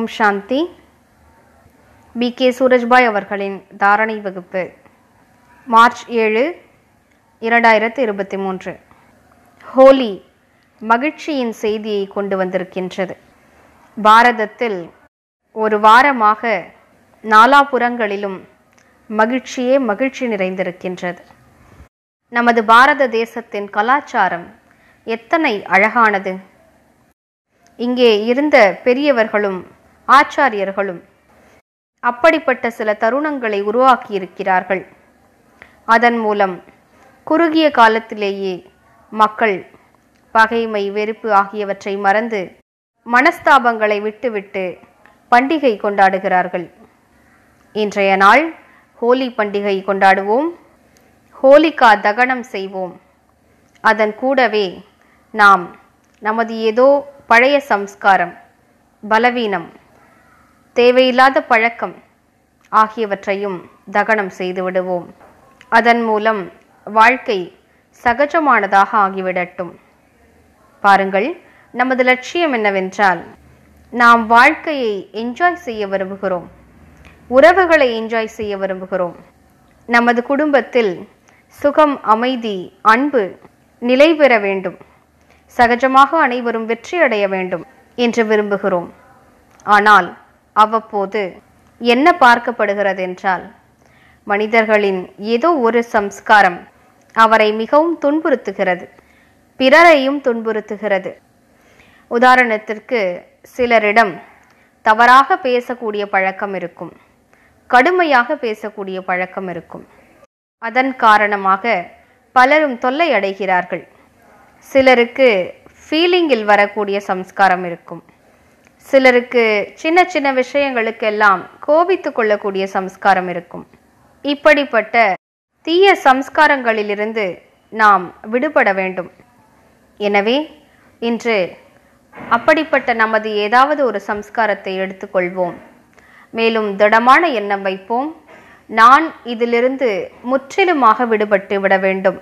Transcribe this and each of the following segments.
ஓம் சாந்தி B K சூரஜ்பாய் அவர்களின் தாரணை வகுப்பு மார்ச் ஏழு இரண்டாயிரத்து இருபத்தி மூன்று ஹோலி மகிழ்ச்சியின் செய்தியை கொண்டு வந்திருக்கின்றது பாரதத்தில் ஒரு வாரமாக நாலாபுரங்களிலும் மகிழ்ச்சியே மகிழ்ச்சி நிறைந்திருக்கின்றது நமது பாரத தேசத்தின் கலாச்சாரம் எத்தனை அழகானது இங்கே இருந்த பெரியவர்களும் ஆச்சாரியர்களும் அப்படிப்பட்ட சில தருணங்களை உருவாக்கியிருக்கிறார்கள் அதன் மூலம் குறுகிய காலத்திலேயே மக்கள் பகைமை வெறுப்பு ஆகியவற்றை மறந்து மனஸ்தாபங்களை விட்டுவிட்டு பண்டிகை கொண்டாடுகிறார்கள் இன்றைய நாள் ஹோலி பண்டிகை கொண்டாடுவோம் ஹோலிகா தகனம் செய்வோம் அதன் கூடவே நாம் நமது ஏதோ பழைய சம்ஸ்காரம் பலவீனம் தேவையில்லாத பழக்கம் ஆகியவற்றையும் தகனம் செய்துவிடுவோம் அதன் மூலம் வாழ்க்கை சகஜமானதாக ஆகிவிடட்டும் பாருங்கள் நமது லட்சியம் என்னவென்றால் நாம் வாழ்க்கையை என்ஜாய் செய்ய விரும்புகிறோம் உறவுகளை என்ஜாய் செய்ய விரும்புகிறோம் நமது குடும்பத்தில் சுகம் அமைதி அன்பு நிலை பெற வேண்டும் சகஜமாக அனைவரும் வெற்றி அடைய வேண்டும் என்று விரும்புகிறோம் ஆனால் அவ்வப்போது என்ன பார்க்கப்படுகிறது என்றால் மனிதர்களின் ஏதோ ஒரு சம்ஸ்காரம் அவரை மிகவும் துன்புறுத்துகிறது பிறரையும் துன்புறுத்துகிறது உதாரணத்திற்கு சிலரிடம் தவறாக பேசக்கூடிய பழக்கம் இருக்கும் கடுமையாக பேசக்கூடிய பழக்கம் இருக்கும் அதன் காரணமாக பலரும் தொல்லை அடைகிறார்கள் சிலருக்கு ஃபீலிங்கில் வரக்கூடிய சம்ஸ்காரம் இருக்கும் சிலருக்கு சின்ன சின்ன விஷயங்களுக்கெல்லாம் கோபித்து கொள்ளக்கூடிய சம்ஸ்காரம் இருக்கும் இப்படிப்பட்ட தீய சம்ஸ்காரங்களிலிருந்து நாம் விடுபட வேண்டும் எனவே இன்று அப்படிப்பட்ட நமது ஏதாவது ஒரு சம்ஸ்காரத்தை எடுத்துக்கொள்வோம் மேலும் திடமான எண்ணம் வைப்போம் நான் இதிலிருந்து முற்றிலுமாக விடுபட்டு விட வேண்டும்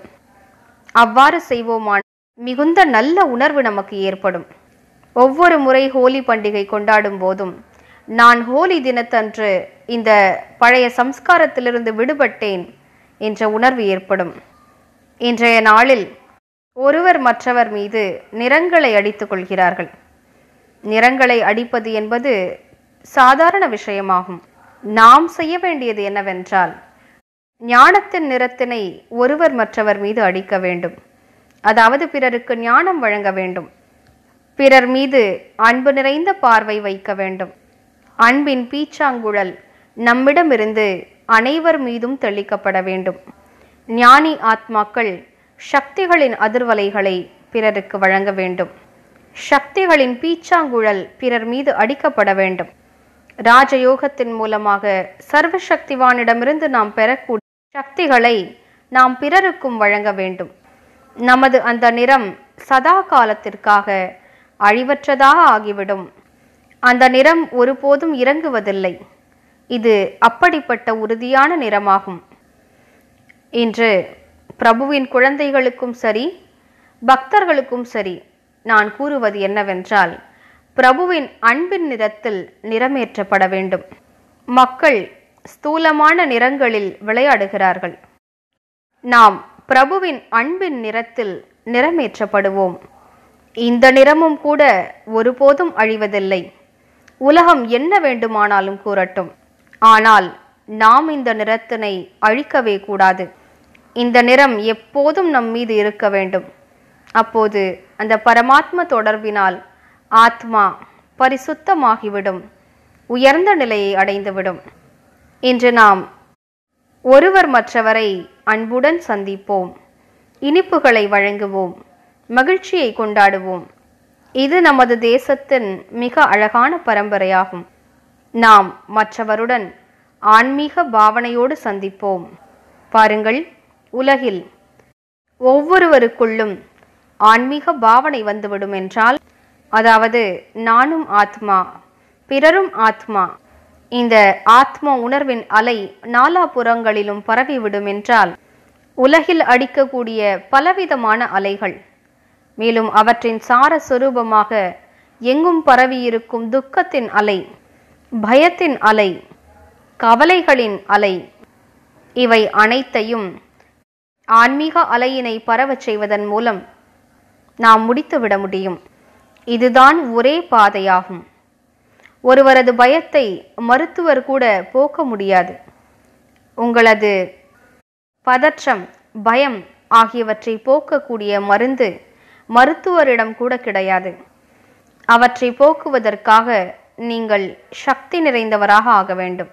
அவ்வாறு செய்வோமான மிகுந்த நல்ல உணர்வு நமக்கு ஏற்படும் ஒவ்வொரு முறை ஹோலி பண்டிகை கொண்டாடும் போதும் நான் ஹோலி தினத்தன்று இந்த பழைய சம்ஸ்காரத்திலிருந்து விடுபட்டேன் என்ற உணர்வு ஏற்படும் இன்றைய நாளில் ஒருவர் மற்றவர் மீது நிறங்களை அடித்துக் கொள்கிறார்கள் நிறங்களை அடிப்பது என்பது சாதாரண விஷயமாகும் நாம் செய்ய வேண்டியது என்னவென்றால் ஞானத்தின் நிறத்தினை ஒருவர் மற்றவர் மீது அடிக்க வேண்டும் அதாவது பிறருக்கு ஞானம் வழங்க வேண்டும் பிறர் மீது அன்பு நிறைந்த பார்வை வைக்க வேண்டும் அன்பின் பீச்சாங்குழல் நம்மிடமிருந்து அனைவர் மீதும் தெளிக்கப்பட வேண்டும் ஞானி ஆத்மாக்கள் சக்திகளின் அதிர்வலைகளை பிறருக்கு வழங்க வேண்டும் சக்திகளின் பீச்சாங்குழல் பிறர் மீது அடிக்கப்பட வேண்டும் ராஜயோகத்தின் மூலமாக சர்வசக்திவானிடமிருந்து நாம் பெறக்கூடிய சக்திகளை நாம் பிறருக்கும் வழங்க வேண்டும் நமது அந்த நிறம் சதா காலத்திற்காக அழிவற்றதாக ஆகிவிடும் அந்த நிறம் ஒருபோதும் இறங்குவதில்லை இது அப்படிப்பட்ட உறுதியான நிறமாகும் இன்று பிரபுவின் குழந்தைகளுக்கும் சரி பக்தர்களுக்கும் சரி நான் கூறுவது என்னவென்றால் பிரபுவின் அன்பின் நிறத்தில் நிறமேற்றப்பட வேண்டும் மக்கள் ஸ்தூலமான நிறங்களில் விளையாடுகிறார்கள் நாம் பிரபுவின் அன்பின் நிறத்தில் நிறமேற்றப்படுவோம் இந்த நிறமும் கூட ஒருபோதும் அழிவதில்லை உலகம் என்ன வேண்டுமானாலும் கூறட்டும் ஆனால் நாம் இந்த நிறத்தினை அழிக்கவே கூடாது இந்த நிறம் எப்போதும் நம் மீது இருக்க வேண்டும் அப்போது அந்த பரமாத்ம தொடர்பினால் ஆத்மா பரிசுத்தமாகிவிடும் உயர்ந்த நிலையை அடைந்துவிடும் இன்று நாம் ஒருவர் மற்றவரை அன்புடன் சந்திப்போம் இனிப்புகளை வழங்குவோம் மகிழ்ச்சியை கொண்டாடுவோம் இது நமது தேசத்தின் மிக அழகான பரம்பரையாகும் நாம் மற்றவருடன் ஆன்மீக பாவனையோடு சந்திப்போம் பாருங்கள் உலகில் ஒவ்வொருவருக்குள்ளும் ஆன்மீக பாவனை வந்துவிடும் என்றால் அதாவது நானும் ஆத்மா பிறரும் ஆத்மா இந்த ஆத்ம உணர்வின் அலை நாலாபுறங்களிலும் பரவிவிடும் என்றால் உலகில் அடிக்கக்கூடிய பலவிதமான அலைகள் மேலும் அவற்றின் சார சுரூபமாக எங்கும் பரவியிருக்கும் துக்கத்தின் அலை பயத்தின் அலை கவலைகளின் அலை இவை அனைத்தையும் ஆன்மீக அலையினை பரவச் செய்வதன் மூலம் நாம் முடித்துவிட முடியும் இதுதான் ஒரே பாதையாகும் ஒருவரது பயத்தை மருத்துவர் கூட போக்க முடியாது உங்களது பதற்றம் பயம் ஆகியவற்றை போக்கக்கூடிய மருந்து மருத்துவரிடம் கூட கிடையாது அவற்றை போக்குவதற்காக நீங்கள் சக்தி நிறைந்தவராக ஆக வேண்டும்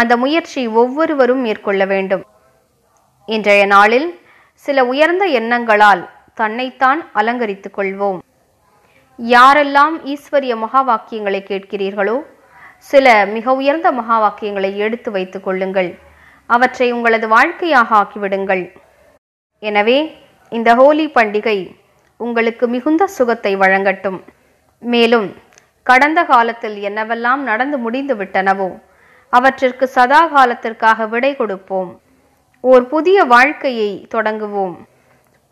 அந்த முயற்சி ஒவ்வொருவரும் மேற்கொள்ள வேண்டும் இன்றைய நாளில் சில உயர்ந்த எண்ணங்களால் தன்னைத்தான் அலங்கரித்துக் கொள்வோம் யாரெல்லாம் ஈஸ்வரிய மகா வாக்கியங்களை கேட்கிறீர்களோ சில மிக உயர்ந்த மகா வாக்கியங்களை எடுத்து வைத்துக் கொள்ளுங்கள் அவற்றை உங்களது வாழ்க்கையாக ஆக்கிவிடுங்கள் எனவே இந்த ஹோலி பண்டிகை உங்களுக்கு மிகுந்த சுகத்தை வழங்கட்டும் மேலும் கடந்த காலத்தில் என்னவெல்லாம் நடந்து முடிந்து விட்டனவோ அவற்றிற்கு சதா காலத்திற்காக விடை கொடுப்போம் ஓர் புதிய வாழ்க்கையை தொடங்குவோம்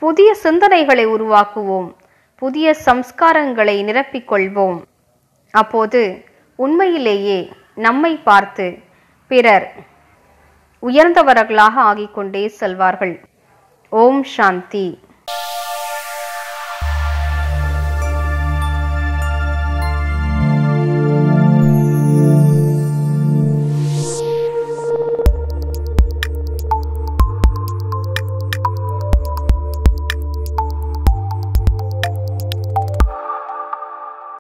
புதிய சிந்தனைகளை உருவாக்குவோம் புதிய சம்ஸ்காரங்களை நிரப்பிக்கொள்வோம் அப்போது உண்மையிலேயே நம்மை பார்த்து பிறர் உயர்ந்தவர்களாக ஆகிக்கொண்டே செல்வார்கள் ஓம் சாந்தி